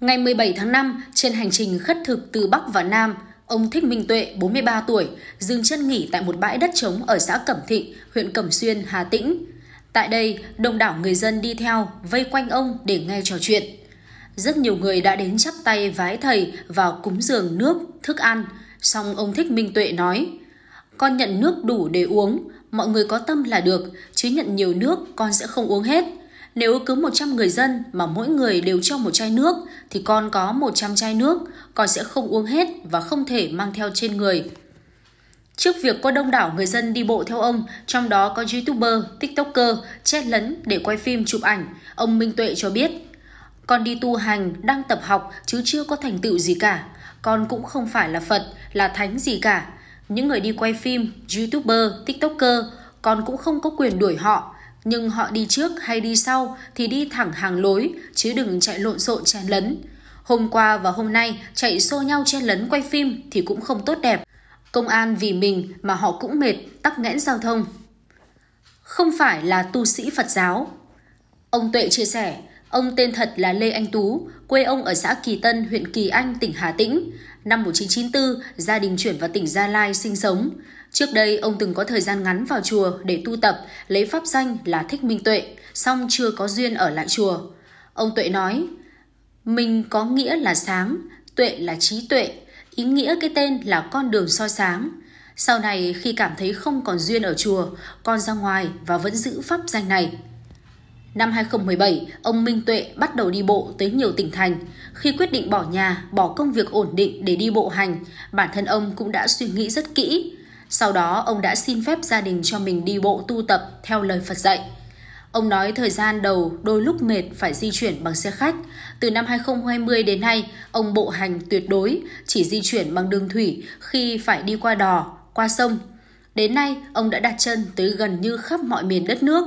Ngày 17 tháng 5, trên hành trình khất thực từ Bắc và Nam, ông Thích Minh Tuệ, 43 tuổi, dừng chân nghỉ tại một bãi đất trống ở xã Cẩm Thịnh, huyện Cẩm Xuyên, Hà Tĩnh. Tại đây, đông đảo người dân đi theo, vây quanh ông để nghe trò chuyện. Rất nhiều người đã đến chắp tay vái thầy và cúng dường nước, thức ăn. Xong ông Thích Minh Tuệ nói, con nhận nước đủ để uống, mọi người có tâm là được, chứ nhận nhiều nước con sẽ không uống hết. Nếu cứ 100 người dân mà mỗi người đều cho một chai nước thì con có 100 chai nước, con sẽ không uống hết và không thể mang theo trên người. Trước việc có đông đảo người dân đi bộ theo ông, trong đó có YouTuber, TikToker, chen lấn để quay phim chụp ảnh, ông Minh Tuệ cho biết. Con đi tu hành, đang tập học chứ chưa có thành tựu gì cả. Con cũng không phải là Phật, là thánh gì cả. Những người đi quay phim, YouTuber, TikToker, con cũng không có quyền đuổi họ nhưng họ đi trước hay đi sau thì đi thẳng hàng lối, chứ đừng chạy lộn xộn chen lấn. Hôm qua và hôm nay chạy xô nhau chen lấn quay phim thì cũng không tốt đẹp. Công an vì mình mà họ cũng mệt, tắc nghẽn giao thông. Không phải là tu sĩ Phật giáo. Ông Tuệ chia sẻ, ông tên thật là Lê Anh Tú, quê ông ở xã Kỳ Tân, huyện Kỳ Anh, tỉnh Hà Tĩnh. Năm 1994, gia đình chuyển vào tỉnh Gia Lai sinh sống. Trước đây, ông từng có thời gian ngắn vào chùa để tu tập, lấy pháp danh là Thích Minh Tuệ, song chưa có duyên ở lại chùa. Ông Tuệ nói, mình có nghĩa là sáng, tuệ là trí tuệ, ý nghĩa cái tên là con đường soi sáng. Sau này khi cảm thấy không còn duyên ở chùa, con ra ngoài và vẫn giữ pháp danh này. Năm 2017, ông Minh Tuệ bắt đầu đi bộ tới nhiều tỉnh thành. Khi quyết định bỏ nhà, bỏ công việc ổn định để đi bộ hành, bản thân ông cũng đã suy nghĩ rất kỹ. Sau đó ông đã xin phép gia đình cho mình đi bộ tu tập theo lời Phật dạy. Ông nói thời gian đầu đôi lúc mệt phải di chuyển bằng xe khách. Từ năm 2020 đến nay, ông bộ hành tuyệt đối, chỉ di chuyển bằng đường thủy khi phải đi qua đò, qua sông. Đến nay, ông đã đặt chân tới gần như khắp mọi miền đất nước.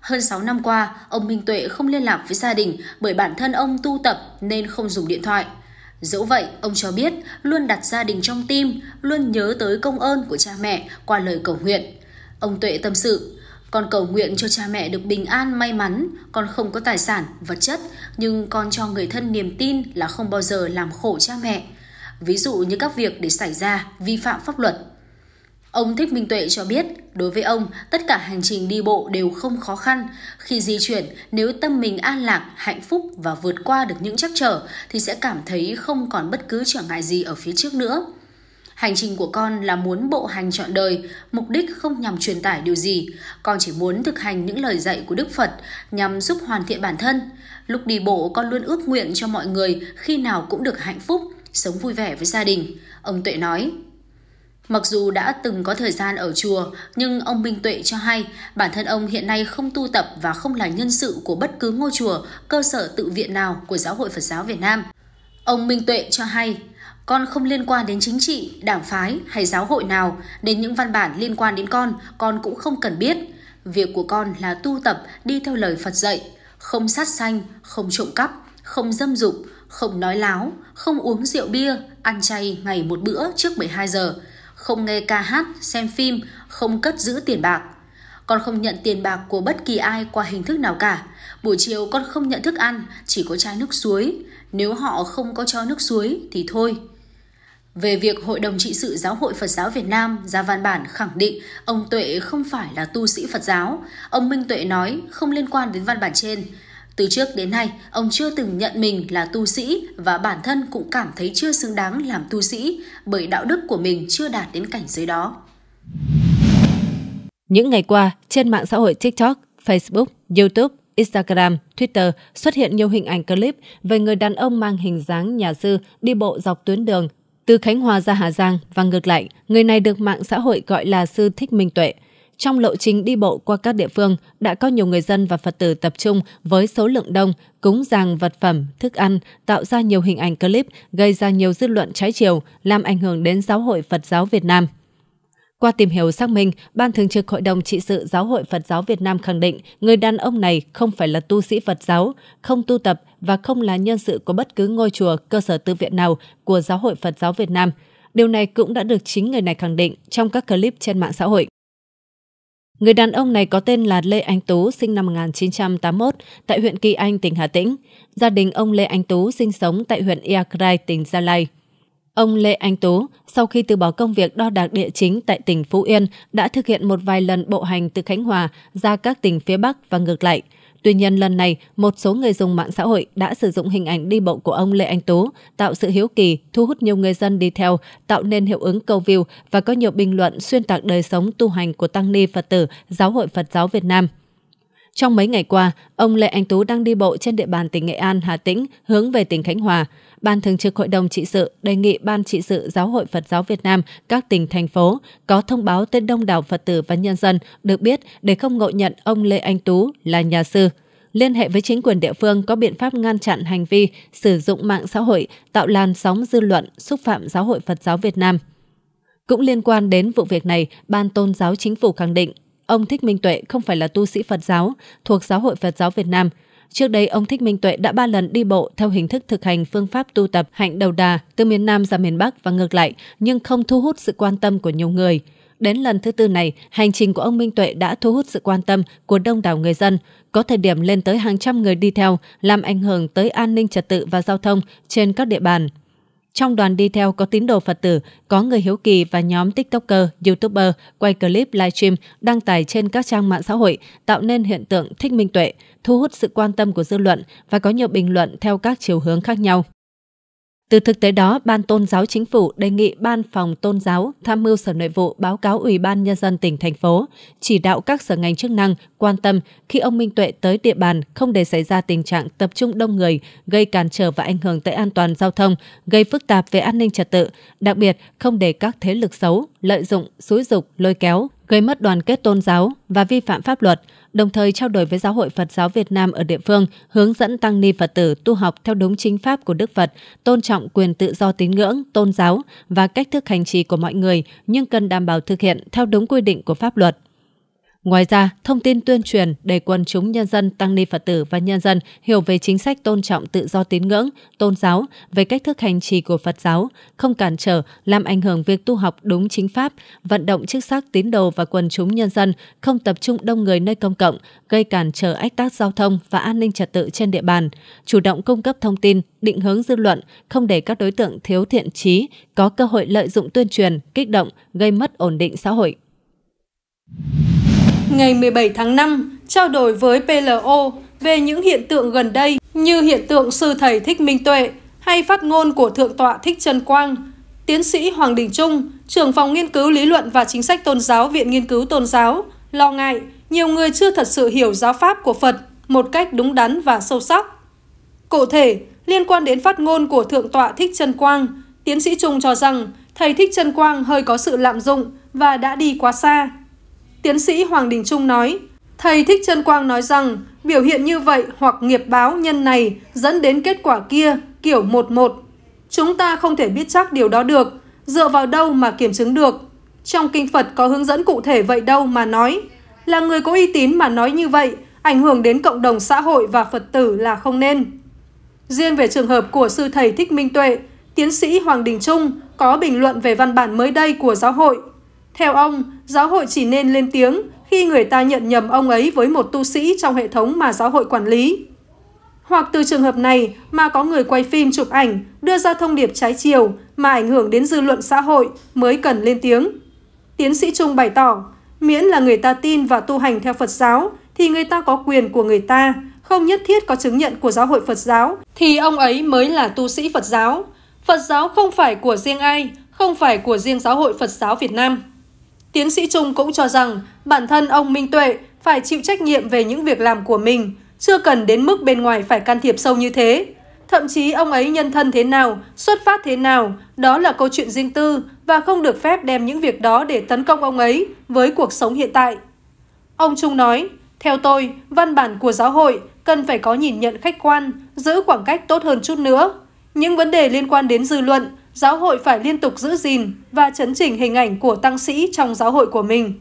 Hơn 6 năm qua, ông Minh Tuệ không liên lạc với gia đình bởi bản thân ông tu tập nên không dùng điện thoại. Dẫu vậy, ông cho biết luôn đặt gia đình trong tim, luôn nhớ tới công ơn của cha mẹ qua lời cầu nguyện. Ông Tuệ tâm sự, con cầu nguyện cho cha mẹ được bình an may mắn, con không có tài sản, vật chất, nhưng con cho người thân niềm tin là không bao giờ làm khổ cha mẹ. Ví dụ như các việc để xảy ra vi phạm pháp luật, Ông Thích Minh Tuệ cho biết, đối với ông, tất cả hành trình đi bộ đều không khó khăn. Khi di chuyển, nếu tâm mình an lạc, hạnh phúc và vượt qua được những trắc trở thì sẽ cảm thấy không còn bất cứ trở ngại gì ở phía trước nữa. Hành trình của con là muốn bộ hành trọn đời, mục đích không nhằm truyền tải điều gì, con chỉ muốn thực hành những lời dạy của Đức Phật nhằm giúp hoàn thiện bản thân. Lúc đi bộ con luôn ước nguyện cho mọi người khi nào cũng được hạnh phúc, sống vui vẻ với gia đình, ông Tuệ nói. Mặc dù đã từng có thời gian ở chùa, nhưng ông Minh Tuệ cho hay bản thân ông hiện nay không tu tập và không là nhân sự của bất cứ ngôi chùa, cơ sở tự viện nào của Giáo hội Phật giáo Việt Nam. Ông Minh Tuệ cho hay, con không liên quan đến chính trị, đảng phái hay giáo hội nào, đến những văn bản liên quan đến con, con cũng không cần biết. Việc của con là tu tập đi theo lời Phật dạy, không sát sanh, không trộm cắp, không dâm dục, không nói láo, không uống rượu bia, ăn chay ngày một bữa trước 12 giờ, không nghe ca hát, xem phim, không cất giữ tiền bạc. Con không nhận tiền bạc của bất kỳ ai qua hình thức nào cả. Buổi chiều con không nhận thức ăn, chỉ có chai nước suối. Nếu họ không có cho nước suối thì thôi. Về việc Hội đồng trị sự Giáo hội Phật giáo Việt Nam ra văn bản khẳng định ông Tuệ không phải là tu sĩ Phật giáo, ông Minh Tuệ nói không liên quan đến văn bản trên, từ trước đến nay, ông chưa từng nhận mình là tu sĩ và bản thân cũng cảm thấy chưa xứng đáng làm tu sĩ bởi đạo đức của mình chưa đạt đến cảnh giới đó. Những ngày qua, trên mạng xã hội TikTok, Facebook, YouTube, Instagram, Twitter xuất hiện nhiều hình ảnh clip về người đàn ông mang hình dáng nhà sư đi bộ dọc tuyến đường từ Khánh Hòa ra Hà Giang và ngược lại, người này được mạng xã hội gọi là sư Thích Minh Tuệ – trong lộ trình đi bộ qua các địa phương, đã có nhiều người dân và Phật tử tập trung với số lượng đông, cúng dàng vật phẩm, thức ăn, tạo ra nhiều hình ảnh clip, gây ra nhiều dư luận trái chiều, làm ảnh hưởng đến giáo hội Phật giáo Việt Nam. Qua tìm hiểu xác minh, Ban Thường trực Hội đồng Trị sự Giáo hội Phật giáo Việt Nam khẳng định người đàn ông này không phải là tu sĩ Phật giáo, không tu tập và không là nhân sự của bất cứ ngôi chùa, cơ sở tư viện nào của Giáo hội Phật giáo Việt Nam. Điều này cũng đã được chính người này khẳng định trong các clip trên mạng xã hội. Người đàn ông này có tên là Lê Anh Tú, sinh năm 1981, tại huyện Kỳ Anh, tỉnh Hà Tĩnh. Gia đình ông Lê Anh Tú sinh sống tại huyện Iakrai, tỉnh Gia Lai. Ông Lê Anh Tú, sau khi từ bỏ công việc đo đạc địa chính tại tỉnh Phú Yên, đã thực hiện một vài lần bộ hành từ Khánh Hòa ra các tỉnh phía Bắc và ngược lại – Tuy nhiên lần này, một số người dùng mạng xã hội đã sử dụng hình ảnh đi bộ của ông Lê Anh Tú, tạo sự hiếu kỳ, thu hút nhiều người dân đi theo, tạo nên hiệu ứng câu view và có nhiều bình luận xuyên tạc đời sống tu hành của tăng ni Phật tử, Giáo hội Phật giáo Việt Nam. Trong mấy ngày qua, ông Lê Anh Tú đang đi bộ trên địa bàn tỉnh Nghệ An, Hà Tĩnh, hướng về tỉnh Khánh Hòa. Ban Thường trực Hội đồng Trị sự đề nghị Ban Trị sự Giáo hội Phật giáo Việt Nam các tỉnh, thành phố có thông báo tên đông đảo Phật tử và nhân dân được biết để không ngộ nhận ông Lê Anh Tú là nhà sư liên hệ với chính quyền địa phương có biện pháp ngăn chặn hành vi sử dụng mạng xã hội tạo làn sóng dư luận xúc phạm giáo hội Phật giáo Việt Nam. Cũng liên quan đến vụ việc này, Ban Tôn giáo Chính phủ khẳng định ông Thích Minh Tuệ không phải là tu sĩ Phật giáo, thuộc Giáo hội Phật giáo Việt Nam – Trước đây, ông Thích Minh Tuệ đã ba lần đi bộ theo hình thức thực hành phương pháp tu tập hạnh đầu đà từ miền Nam ra miền Bắc và ngược lại, nhưng không thu hút sự quan tâm của nhiều người. Đến lần thứ tư này, hành trình của ông Minh Tuệ đã thu hút sự quan tâm của đông đảo người dân, có thời điểm lên tới hàng trăm người đi theo, làm ảnh hưởng tới an ninh trật tự và giao thông trên các địa bàn. Trong đoàn đi theo có tín đồ Phật tử, có người hiếu kỳ và nhóm TikToker, YouTuber quay clip livestream đăng tải trên các trang mạng xã hội, tạo nên hiện tượng thích minh tuệ, thu hút sự quan tâm của dư luận và có nhiều bình luận theo các chiều hướng khác nhau. Từ thực tế đó, Ban Tôn giáo Chính phủ đề nghị Ban Phòng Tôn giáo tham mưu Sở Nội vụ báo cáo Ủy ban Nhân dân tỉnh, thành phố, chỉ đạo các sở ngành chức năng quan tâm khi ông Minh Tuệ tới địa bàn không để xảy ra tình trạng tập trung đông người, gây cản trở và ảnh hưởng tới an toàn giao thông, gây phức tạp về an ninh trật tự, đặc biệt không để các thế lực xấu lợi dụng, xúi dục, lôi kéo, gây mất đoàn kết tôn giáo và vi phạm pháp luật, đồng thời trao đổi với Giáo hội Phật giáo Việt Nam ở địa phương hướng dẫn tăng ni Phật tử tu học theo đúng chính pháp của Đức Phật, tôn trọng quyền tự do tín ngưỡng, tôn giáo và cách thức hành trì của mọi người nhưng cần đảm bảo thực hiện theo đúng quy định của pháp luật. Ngoài ra, thông tin tuyên truyền để quần chúng nhân dân, tăng ni Phật tử và nhân dân hiểu về chính sách tôn trọng tự do tín ngưỡng, tôn giáo, về cách thức hành trì của Phật giáo, không cản trở, làm ảnh hưởng việc tu học đúng chính pháp, vận động chức sắc tín đồ và quần chúng nhân dân không tập trung đông người nơi công cộng, gây cản trở ách tắc giao thông và an ninh trật tự trên địa bàn, chủ động cung cấp thông tin, định hướng dư luận, không để các đối tượng thiếu thiện trí có cơ hội lợi dụng tuyên truyền, kích động, gây mất ổn định xã hội. Ngày 17 tháng 5, trao đổi với PLO về những hiện tượng gần đây như hiện tượng sư thầy Thích Minh Tuệ hay phát ngôn của Thượng tọa Thích Trân Quang, Tiến sĩ Hoàng Đình Trung, trưởng phòng nghiên cứu lý luận và chính sách tôn giáo Viện Nghiên cứu Tôn giáo, lo ngại nhiều người chưa thật sự hiểu giáo pháp của Phật một cách đúng đắn và sâu sắc. Cụ thể, liên quan đến phát ngôn của Thượng tọa Thích Trân Quang, Tiến sĩ Trung cho rằng thầy Thích Trân Quang hơi có sự lạm dụng và đã đi quá xa Tiến sĩ Hoàng Đình Trung nói, thầy Thích Trân Quang nói rằng biểu hiện như vậy hoặc nghiệp báo nhân này dẫn đến kết quả kia kiểu một một. Chúng ta không thể biết chắc điều đó được, dựa vào đâu mà kiểm chứng được. Trong kinh Phật có hướng dẫn cụ thể vậy đâu mà nói. Là người có uy tín mà nói như vậy, ảnh hưởng đến cộng đồng xã hội và Phật tử là không nên. Riêng về trường hợp của sư thầy Thích Minh Tuệ, tiến sĩ Hoàng Đình Trung có bình luận về văn bản mới đây của giáo hội theo ông, giáo hội chỉ nên lên tiếng khi người ta nhận nhầm ông ấy với một tu sĩ trong hệ thống mà giáo hội quản lý. Hoặc từ trường hợp này mà có người quay phim chụp ảnh, đưa ra thông điệp trái chiều mà ảnh hưởng đến dư luận xã hội mới cần lên tiếng. Tiến sĩ Trung bày tỏ, miễn là người ta tin và tu hành theo Phật giáo thì người ta có quyền của người ta, không nhất thiết có chứng nhận của giáo hội Phật giáo thì ông ấy mới là tu sĩ Phật giáo. Phật giáo không phải của riêng ai, không phải của riêng giáo hội Phật giáo Việt Nam. Tiến sĩ Trung cũng cho rằng bản thân ông Minh Tuệ phải chịu trách nhiệm về những việc làm của mình, chưa cần đến mức bên ngoài phải can thiệp sâu như thế. Thậm chí ông ấy nhân thân thế nào, xuất phát thế nào, đó là câu chuyện riêng tư và không được phép đem những việc đó để tấn công ông ấy với cuộc sống hiện tại. Ông Trung nói, theo tôi, văn bản của giáo hội cần phải có nhìn nhận khách quan, giữ khoảng cách tốt hơn chút nữa. Những vấn đề liên quan đến dư luận, giáo hội phải liên tục giữ gìn và chấn chỉnh hình ảnh của tăng sĩ trong giáo hội của mình.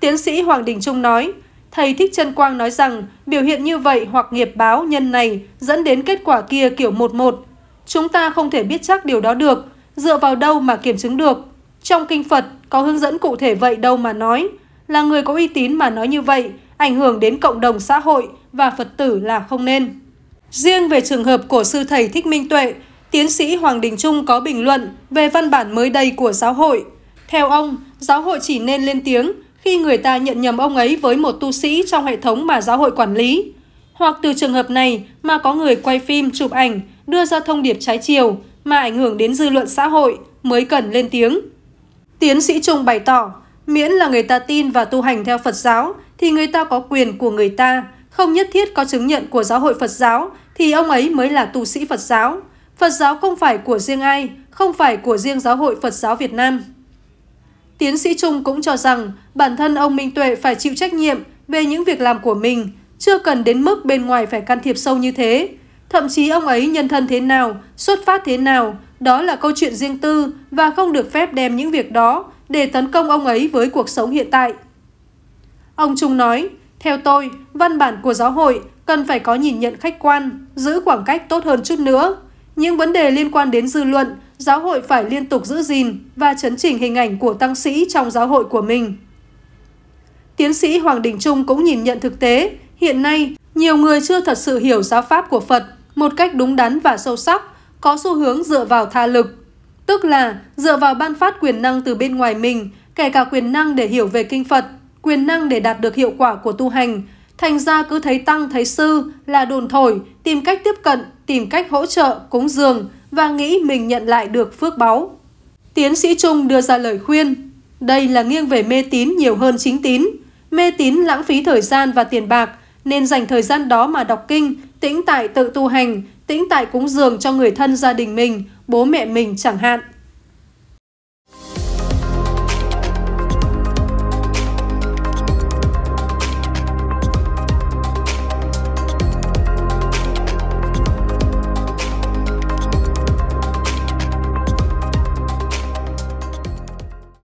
Tiến sĩ Hoàng Đình Trung nói, thầy Thích Trân Quang nói rằng biểu hiện như vậy hoặc nghiệp báo nhân này dẫn đến kết quả kia kiểu một một. Chúng ta không thể biết chắc điều đó được, dựa vào đâu mà kiểm chứng được. Trong kinh Phật có hướng dẫn cụ thể vậy đâu mà nói, là người có uy tín mà nói như vậy, ảnh hưởng đến cộng đồng xã hội và Phật tử là không nên. Riêng về trường hợp của sư thầy Thích Minh Tuệ, Tiến sĩ Hoàng Đình Trung có bình luận về văn bản mới đây của giáo hội. Theo ông, giáo hội chỉ nên lên tiếng khi người ta nhận nhầm ông ấy với một tu sĩ trong hệ thống mà giáo hội quản lý. Hoặc từ trường hợp này mà có người quay phim, chụp ảnh, đưa ra thông điệp trái chiều mà ảnh hưởng đến dư luận xã hội mới cần lên tiếng. Tiến sĩ Trung bày tỏ, miễn là người ta tin và tu hành theo Phật giáo thì người ta có quyền của người ta, không nhất thiết có chứng nhận của giáo hội Phật giáo thì ông ấy mới là tu sĩ Phật giáo. Phật giáo không phải của riêng ai, không phải của riêng Giáo hội Phật giáo Việt Nam. Tiến sĩ Trung cũng cho rằng bản thân ông Minh Tuệ phải chịu trách nhiệm về những việc làm của mình, chưa cần đến mức bên ngoài phải can thiệp sâu như thế. Thậm chí ông ấy nhân thân thế nào, xuất phát thế nào, đó là câu chuyện riêng tư và không được phép đem những việc đó để tấn công ông ấy với cuộc sống hiện tại. Ông Trung nói, theo tôi, văn bản của giáo hội cần phải có nhìn nhận khách quan, giữ khoảng cách tốt hơn chút nữa. Những vấn đề liên quan đến dư luận, giáo hội phải liên tục giữ gìn và chấn chỉnh hình ảnh của tăng sĩ trong giáo hội của mình. Tiến sĩ Hoàng Đình Trung cũng nhìn nhận thực tế, hiện nay nhiều người chưa thật sự hiểu giáo pháp của Phật một cách đúng đắn và sâu sắc, có xu hướng dựa vào tha lực. Tức là dựa vào ban phát quyền năng từ bên ngoài mình, kể cả quyền năng để hiểu về kinh Phật, quyền năng để đạt được hiệu quả của tu hành, Thành ra cứ thấy tăng thấy sư là đồn thổi, tìm cách tiếp cận, tìm cách hỗ trợ, cúng dường và nghĩ mình nhận lại được phước báu. Tiến sĩ Trung đưa ra lời khuyên, đây là nghiêng về mê tín nhiều hơn chính tín. Mê tín lãng phí thời gian và tiền bạc, nên dành thời gian đó mà đọc kinh, tĩnh tại tự tu hành, tĩnh tại cúng dường cho người thân gia đình mình, bố mẹ mình chẳng hạn.